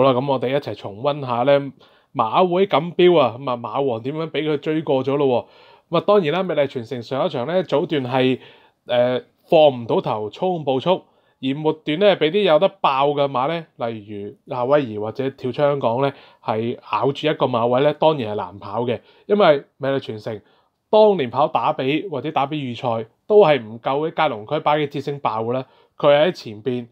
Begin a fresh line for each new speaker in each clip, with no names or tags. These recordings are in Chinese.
好啦，咁我哋一齐重温下咧，马会锦标啊，咁啊马王点样俾佢追过咗咯？咁啊，当然啦，美丽传承上一场咧，早段系诶放唔到头，操控步速；而末段咧，俾啲有得爆嘅马咧，例如夏威夷或者跳窗港咧，系咬住一个马位咧，当然系难跑嘅，因为美丽传承当年跑打比或者打比预赛都系唔够啲加龙区巴嘅之星爆啦，佢喺前边。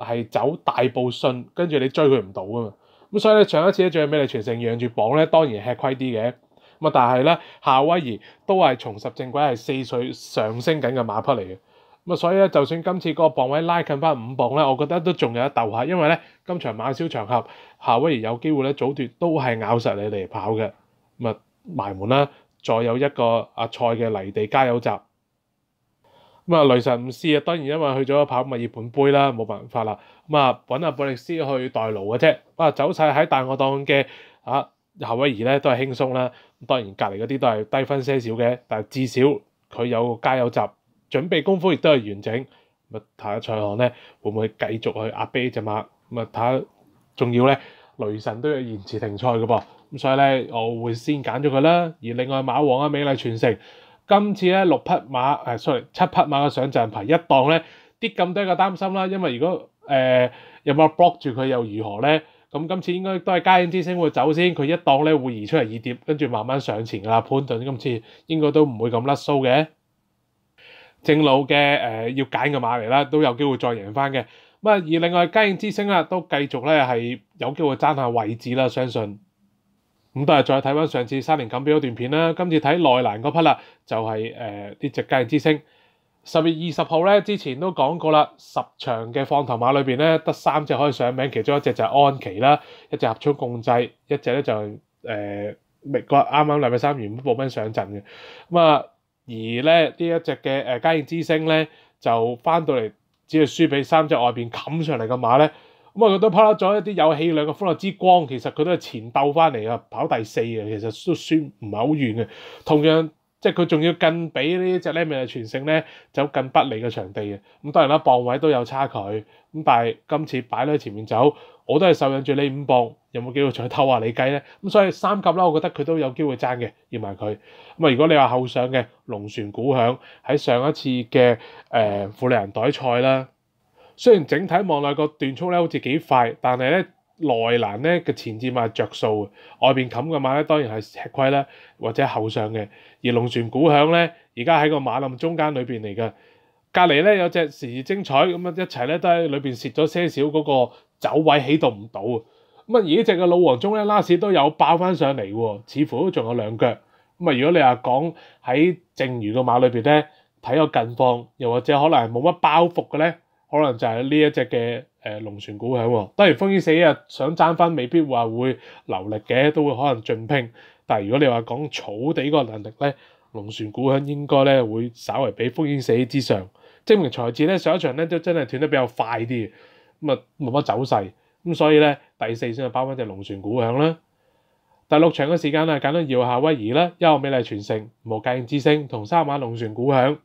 係走大步進，跟住你追佢唔到啊嘛！咁所以咧，上一次咧最尾你全城讓住榜咧，當然吃虧啲嘅。咁啊，但係咧，夏威夷都係重拾正軌，係四歲上升緊嘅馬匹嚟嘅。咁啊，所以咧，就算今次個磅位拉近翻五磅咧，我覺得都仲有一鬥下，因為咧今場馬超場合，夏威夷有機會咧早奪都係咬實你嚟跑嘅。咁啊，埋門啦，再有一個阿賽嘅泥地加油集。咁啊，雷神唔試啊，當然因為去咗跑物爾本杯啦，冇辦法啦。咁啊，揾阿布力斯去代勞嘅啫。啊，走晒喺大我檔嘅啊夏威夷咧都係輕鬆啦。咁當然隔離嗰啲都係低分些少嘅，但至少佢有加油集，準備功夫亦都係完整。咁啊，睇下賽項咧會唔會繼續去阿啤只嘛？咁啊，睇下仲要咧，雷神都要延遲停賽嘅噃。咁所以咧，我會先揀咗佢啦。而另外馬王啊美麗傳承。今次咧六匹馬誒，sorry 七匹馬嘅上陣牌一檔咧，啲咁多嘅擔心啦。因為如果誒有冇 block 住佢又如何咧？咁今次應該都係嘉應之星會走先，佢一檔咧會移出嚟二跌，跟住慢慢上前㗎啦。潘頓今次應該都唔會咁甩 s 嘅，正路嘅誒要揀嘅馬嚟啦，都有機會再贏翻嘅。咁啊，而另外嘉應之星啦，都繼續咧係有機會爭下位置啦，相信。咁但係再睇翻上次三年錦標嗰段片啦，今次睇內欄嗰匹啦，就係誒啲直街之星。十月二十號咧，之前都講過啦，十場嘅放頭馬裏邊咧，得三隻可以上名，其中一隻就係安琪啦，一隻合昌共濟，一隻咧就誒覓個啱啱兩百三元五步兵上陣嘅。咁啊，而咧呢一隻嘅誒應之星咧，就翻到嚟只要輸俾三隻外邊冚上嚟嘅馬咧。咁啊，佢都拋咗一啲有氣量嘅歡樂之光，其實佢都係前鬥翻嚟啊，跑第四啊，其實都算唔係好遠嘅。同樣，即係佢仲要更比呢只咧，咪係全勝咧，走更不利嘅場地嘅。咁當然啦，磅位都有差距，咁但係今次擺喺前面走，我都係受引住呢五磅，有冇機會再偷下你雞咧？咁所以三級啦，我覺得佢都有機會爭嘅，要埋佢。咁啊，如果你話後上嘅龍船鼓響喺上一次嘅誒富利人袋賽啦。雖然整體望落個斷速咧好似幾快，但係咧內欄咧嘅前置碼着數嘅，外邊冚嘅馬咧當然係吃虧啦，或者後上嘅。而龍船鼓響咧，而家喺個馬林中間裏邊嚟嘅，隔離咧有隻時而精彩咁啊，一齊咧都喺裏邊蝕咗些少嗰個走位起動唔到咁啊，呢只嘅老黃中咧拉屎都有爆翻上嚟喎，似乎都仲有兩腳。咁啊，如果你話講喺剩餘嘅馬裏邊咧，睇個近況，又或者可能係冇乜包袱嘅咧？可能就係呢一隻嘅誒龍船股響喎，當然風煙四啊，想爭翻未必話會流力嘅，都會可能盡拼。但係如果你話講草地個能力咧，龍船股響應該咧會稍為比風煙四之上。證明財智咧上一場咧都真係斷得比較快啲咁啊冇乜走勢，咁所以咧第四先係包翻只龍船股響啦。第六場嘅時間啊，簡單搖下威夷啦，優美麗傳承、無界音之星同三馬龍船股響。